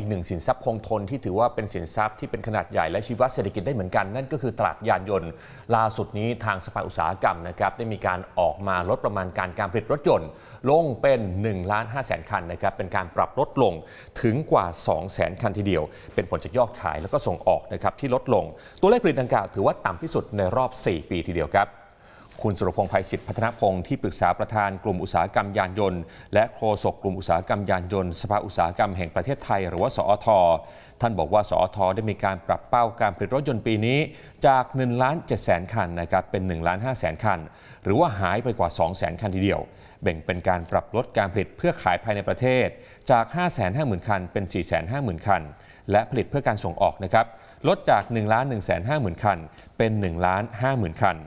อีกหนึ่งสินทรัพย์คงทนที่ถือว่าเป็นสินทรัพย์ที่เป็นขนาดใหญ่และชีวเศรษฐกิจได้เหมือนกัน นั่นก็คือตลาดยานยนต์ล่าสุดนี้ทางสภาอุตสาหกรรมนะครับได้มีการออกมาลดประมาณการการผลิตรถยนต์ ลงเป็น1ล้าน5แสนคันนะครับ เป็นการปรับลดลงถึงกว่า2แสนคันทีเดียว เป็นผลจากยอดขายแล้วก็ส่งออกนะครับที่ลดลง ตัวเลขผลิตดังกล่าวถือว่าต่ำที่สุดในรอบ 4 ปีทีเดียวครับคุณสุรพงษ์ไพสิธิ์พัฒนพงศ์ที่ปรึกษาประธานกลุ่มอุตสาหกรรมยานยนต์ และโฆษกกลุ่มอุตสาหกรรมยานยนต์ สภาอุตสาหกรรมแห่งประเทศไทยหรือว่าสอท ท่านบอกว่าสอทได้มีการปรับเป้าการผลิตรถยนต์ปีนี้จาก1ล้าน7แสนคันนะครับเป็น1ล้าน5แสนคัน หรือว่าหายไปกว่า2 0 0แสนคันทีเดียว แบ่งเป็นการปรับลดการผลิตเพื่อขายภายในประเทศจาก 5 5 0 0 0 0คันเป็น4 5 0 0 0 0คันและผลิตเพื่อการส่งออกนะครับลดจาก1ล้าน1 5 0 0 0 0คันเป็น1ล้าน50,000คัน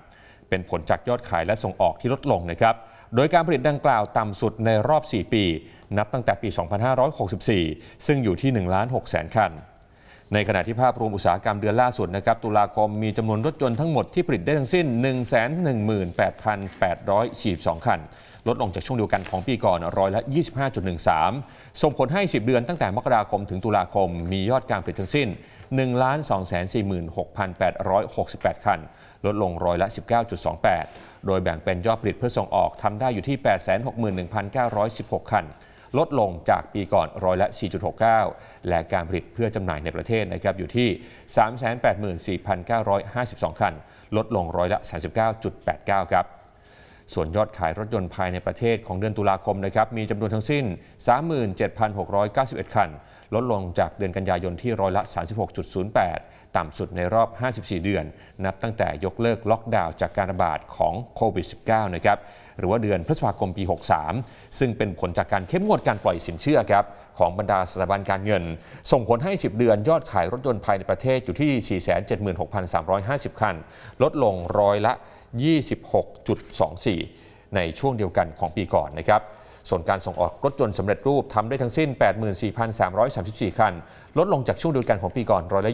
เป็นผลจากยอดขายและส่งออกที่ลดลงนะครับ โดยการผลิตดังกล่าวต่ำสุดในรอบ 4 ปี นับตั้งแต่ปี 2564 ซึ่งอยู่ที่1ล้าน6แสนคัน ในขณะที่ภาพรวมอุตสาหกรรมเดือนล่าสุดนะครับตุลาคมมีจำนวนรถยนต์ทั้งหมดที่ผลิตได้ทั้งสิ้น 118,842 คันลดลงจากช่วงเดียวกันของปีก่อนร้อยละ 25.13 ส่งผลให้ 10 เดือนตั้งแต่มกราคมถึงตุลาคม มียอดการผลิตทั้งสิ้น 1,246,868 คัน ลดลงร้อยละ 19.28 โดยแบ่งเป็นยอดผลิตเพื่อส่งออกทำได้อยู่ที่ 861,916 คัน ลดลงจากปีก่อนร้อยละ 4.69 และการผลิตเพื่อจำหน่ายในประเทศนะครับอยู่ที่ 384,952 คัน ลดลงร้อยละ39.89 ครับส่วนยอดขายรถยนต์ภายในประเทศของเดือนตุลาคมนะครับมีจำนวนทั้งสิ้น 37,691 คัน ลดลงจากเดือนกันยายนที่ร้อยละ 36.08 ต่ำสุดในรอบ 54 เดือนนับตั้งแต่ยกเลิกล็อกดาวน์จากการระบาดของโควิด -19 นะครับหรือว่าเดือนพฤษภาคมปี 63 ซึ่งเป็นผลจากการเข้มงวดการปล่อยสินเชื่อครับของบรรดาสถาบันการเงิน ส่งผลให้10เดือนยอดขายรถยนต์ภายในประเทศอยู่ที่476,350 คัน ลดลงร้อยละ26.24 ในช่วงเดียวกันของปีก่อนนะครับส่วนการส่งออกรถยนต์สำเร็จรูปทำได้ทั้งสิ้น 84,334 คัน ลดลงจากช่วงเดียวกันของปีก่อนร้อยละ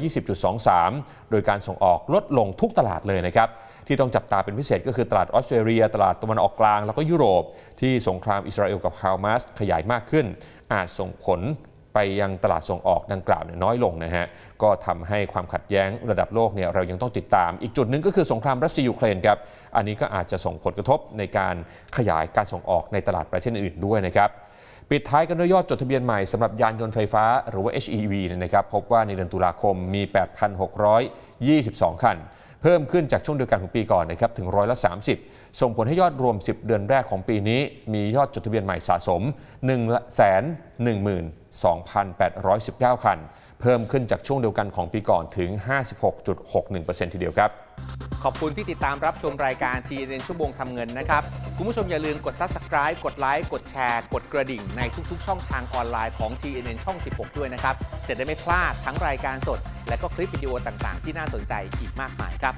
20.23 โดยการส่งออก ลดลงทุกตลาดเลยนะครับที่ต้องจับตาเป็นพิเศษก็คือตลาดออสเตรเลีย ตลาดตะวันออกกลาง แล้วก็ยุโรป ที่สงครามอิสราเอลกับฮามาสขยายมากขึ้น อาจส่งผลไปยังตลาดส่งออกดังกล่าวน้อยลงนะฮะก็ทำให้ความขัดแย้งระดับโลกเนี่ยเรายังต้องติดตาม อีกจุดหนึ่งก็คือสงครามรัสเซียยูเครนครับอันนี้ก็อาจจะส่งผลกระทบในการขยายการส่งออกในตลาดประเทศอื่นด้วยนะครับปิดท้ายกันด้วยยอดจดทะเบียนใหม่สำหรับยานยนต์ไฟฟ้าหรือว่า HEV เนี่ยนะครับพบว่าในเดือนตุลาคมมี 8,622คันเพิ่มขึ้นจากช่วงเดียวกันของปีก่อนนะครับถึงร้อยละ 30 ส่งผลให้ยอดรวม 10 เดือนแรกของปีนี้ มียอดจดทะเบียนใหม่สะสม 1 1บ2,819คันเพิ่มขึ้นจากช่วงเดียวกันของปีก่อนถึง 56.61%ทีเดียวครับ ขอบคุณที่ติดตามรับชมรายการทีเรนชั่วโมงทำเงินนะครับ คุณผู้ชมอย่าลืมกด Subscribe กดไลค์กดแชร์ กดกระดิ่ง ในทุกๆ ช่องทางออนไลน์ของ TNN ช่อง16 ด้วยนะครับจะได้ไม่พลาดทั้งรายการสดและก็คลิปวิดีโอต่าง ๆ ที่น่าสนใจอีกมากมายครับ